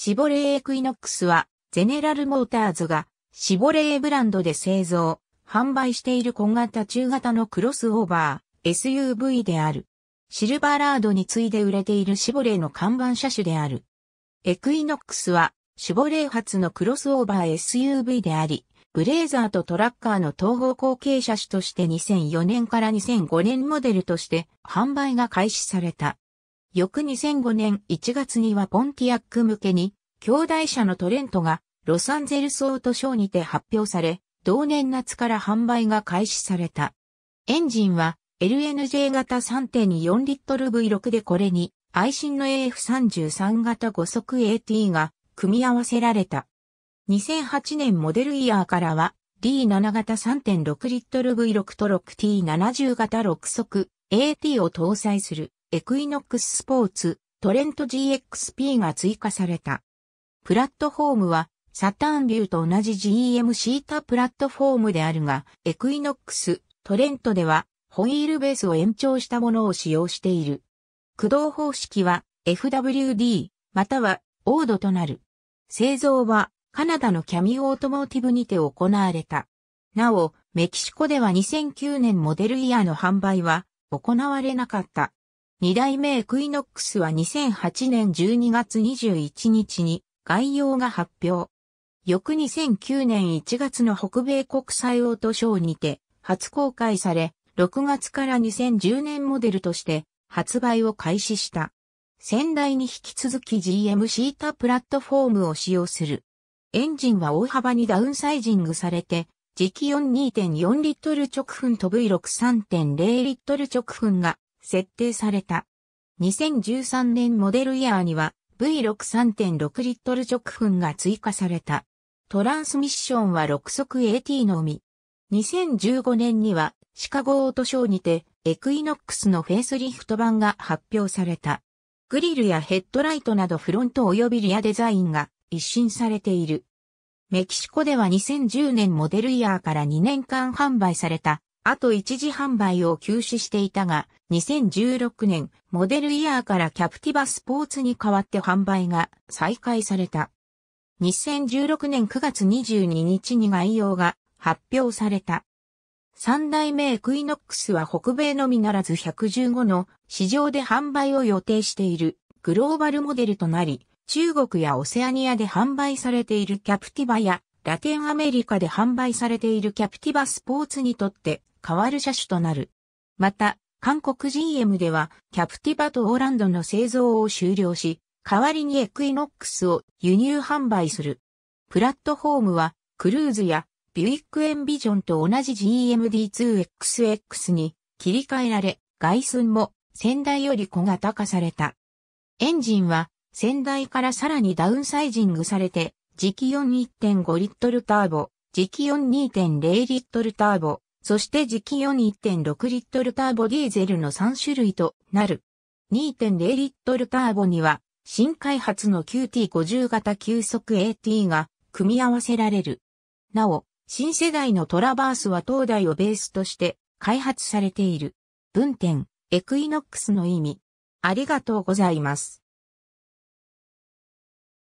シボレーエクイノックスは、ゼネラルモーターズが、シボレーブランドで製造、販売している小型中型のクロスオーバー、SUV である。シルバーラードに次いで売れているシボレーの看板車種である。エクイノックスは、シボレー発のクロスオーバー SUV であり、ブレーザーとトラッカーの統合後継車種として2004年から2005年モデルとして販売が開始された。翌2005年1月にはポンティアック向けに、兄弟車のトレントがロサンゼルスオートショーにて発表され、同年夏から販売が開始された。エンジンは LNJ 型3.4リットル V6 でこれに、愛心の AF33 型5速 AT が組み合わせられた。2008年モデルイヤーからは D7 型3.6リットル V6 と 6T70 型6速 AT を搭載する。エクイノックススポーツ、トレント GXP が追加された。プラットフォームは、サターンビューと同じ GM シータプラットフォームであるが、エクイノックス、トレントでは、ホイールベースを延長したものを使用している。駆動方式は FWD、またはオードとなる。製造はカナダのキャミオートモーティブにて行われた。なお、メキシコでは2009年モデルイヤーの販売は行われなかった。二代目エクイノックスは2008年12月21日に概要が発表。翌2009年1月の北米国際オートショーにて初公開され、6月から2010年モデルとして発売を開始した。先代に引き続き GM シータプラットフォームを使用する。エンジンは大幅にダウンサイジングされて、磁気4 2.4リットル直噴と V6 3.0リットル直噴が設定された。2013年モデルイヤーには V63.6 リットル直噴が追加された。トランスミッションは6速 AT のみ。2015年にはシカゴオートショーにてエクイノックスのフェイスリフト版が発表された。グリルやヘッドライトなどフロント及びリアデザインが一新されている。メキシコでは2010年モデルイヤーから2年間販売されたあと一時販売を休止していたが、2016年、モデルイヤーからキャプティバスポーツに代わって販売が再開された。2016年9月22日に概要が発表された。三代目エクイノックスは北米のみならず115の市場で販売を予定しているグローバルモデルとなり、中国やオセアニアで販売されているキャプティバやラテンアメリカで販売されているキャプティバスポーツにとって変わる車種となる。また、韓国 GM では、キャプティバとオーランドの製造を終了し、代わりにエクイノックスを輸入販売する。プラットフォームは、クルーズやビュイックエンビジョンと同じ GMD2XX に切り替えられ、外寸も先代より小型化された。エンジンは先代からさらにダウンサイジングされて、磁気4 1.5リットルターボ、磁気4 2.0リットルターボ、そして時期用に1 6リットルターボディーゼルの3種類となる。2.0リットルターボには、新開発の QT50 型急速 AT が組み合わせられる。なお、新世代のトラバースは東大をベースとして開発されている。分点、エクイノックスの意味。ありがとうございます。